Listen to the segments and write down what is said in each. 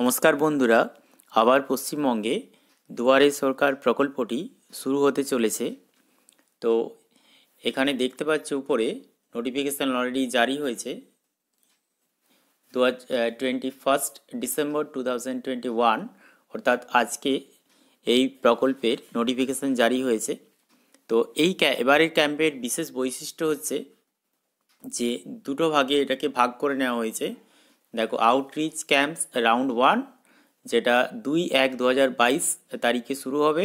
নমস্কার বন্ধুরা আবার পশ্চিমবঙ্গে দুয়ারে সরকার প্রকল্পটি শুরু হতে চলেছে তো এখানে দেখতে পাচ্ছ উপরে নোটিফিকেশান অলরেডি জারি হয়েছে দু twenty first December two thousand twenty one অর্থাৎ আজকে এই প্রকল্পের নোটিফিকেশান জারি হয়েছে তো এই এবারের ক্যাম্পের বিশেষ বৈশিষ্ট্য হচ্ছে যে দুটো ভাগে এটাকে ভাগ করে নেওয়া হয়েছে দেখো আউটরিচ ক্যাম্পস রাউন্ড ওয়ান যেটা দুই এক দু তারিখে শুরু হবে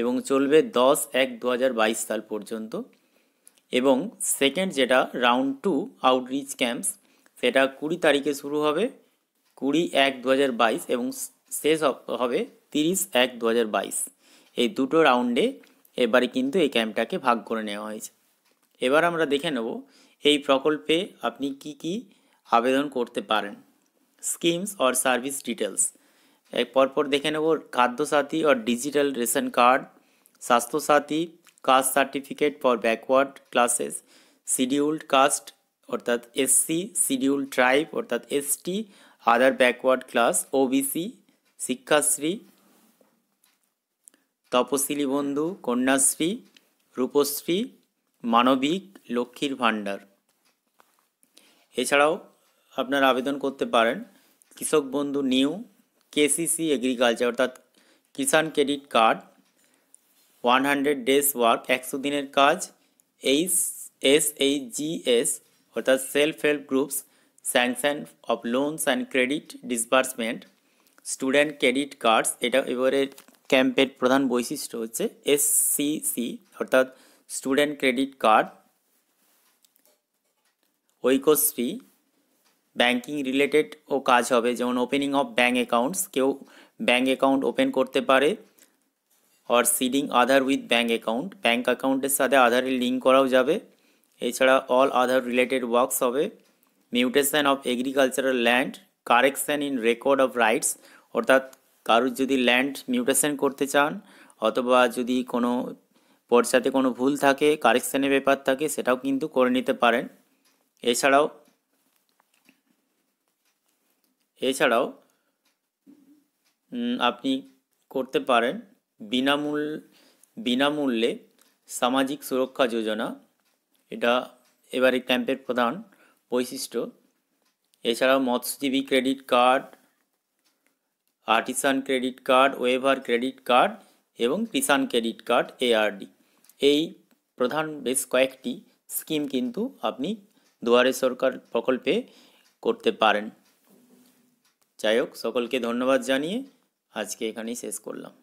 এবং চলবে দশ এক দু বাইশ সাল পর্যন্ত এবং সেকেন্ড যেটা রাউন্ড টু আউটরিচ ক্যাম্পস সেটা কুড়ি তারিখে শুরু হবে কুড়ি এক দু বাইশ এবং শেষ হবে তিরিশ এক দু বাইশ এই দুটো রাউন্ডে এবারে কিন্তু এই ক্যাম্পটাকে ভাগ করে নেওয়া হয়েছে এবার আমরা দেখে নেব এই প্রকল্পে আপনি কি কি আবেদন করতে পারেন স্কিমস অর সার্ভিস ডিটেলস পরপর দেখে নেব Khadyasathi or digital ration card Swasthyasathi caste certificate for backward classes scheduled caste অর্থাৎ এসসি শিডিউল্ড ট্রাইব অর্থাৎ ST other backward class OBC Shikshashree Taposili Bandhu Kanyashree Rupashree মানবিক লক্ষ্মীর ভাণ্ডার এছাড়াও আপনারা আবেদন করতে পারেন কৃষক বন্ধু নিউ কেসিসি এগ্রিকালচার অর্থাৎ Kisan credit card one hundred days work একশো দিনের কাজ H S H G S অর্থাৎ self help groups sanction of loans and credit disbursement student credit cards এটা এবারে ক্যাম্পের প্রধান বৈশিষ্ট্য হচ্ছে এস সি সি অর্থাৎ student credit card Aikyashree banking related ও কাজ হবে যেমন ওপেনিং অফ ব্যাঙ্ক অ্যাকাউন্টস কেউ ব্যাঙ্ক অ্যাকাউন্ট ওপেন করতে পারে or seeding Aadhaar with bank account bank অ্যাকাউন্টের সাথে আধারের লিঙ্ক করাও যাবে এছাড়া অল আধার রিলেটেড ওয়ার্কস হবে mutation of agricultural land correction in record of rights অর্থাৎ কারুর যদি ল্যান্ড মিউটেশন করতে চান অথবা যদি কোনো পর্চাতে কোনো ভুল থাকে কারেকশানের ব্যাপার থাকে সেটাও কিন্তু করে নিতে পারেন এছাড়াও এছাড়াও আপনি করতে পারেন বিনামূল বিনামূল্যে সামাজিক সুরক্ষা যোজনা এটা এবারে ক্যাম্পের প্রধান বৈশিষ্ট্য এছাড়াও মৎস্যজীবী credit card artisan credit card weaver credit card এবং কিষাণ ক্রেডিট কার্ড এআরডি এই প্রধান বেশ কয়েকটি স্কিম কিন্তু আপনি দুয়ারে সরকার প্রকল্পে করতে পারেন যাই হোক সকলকে ধন্যবাদ জানিয়ে আজকে এখানেই শেষ করলাম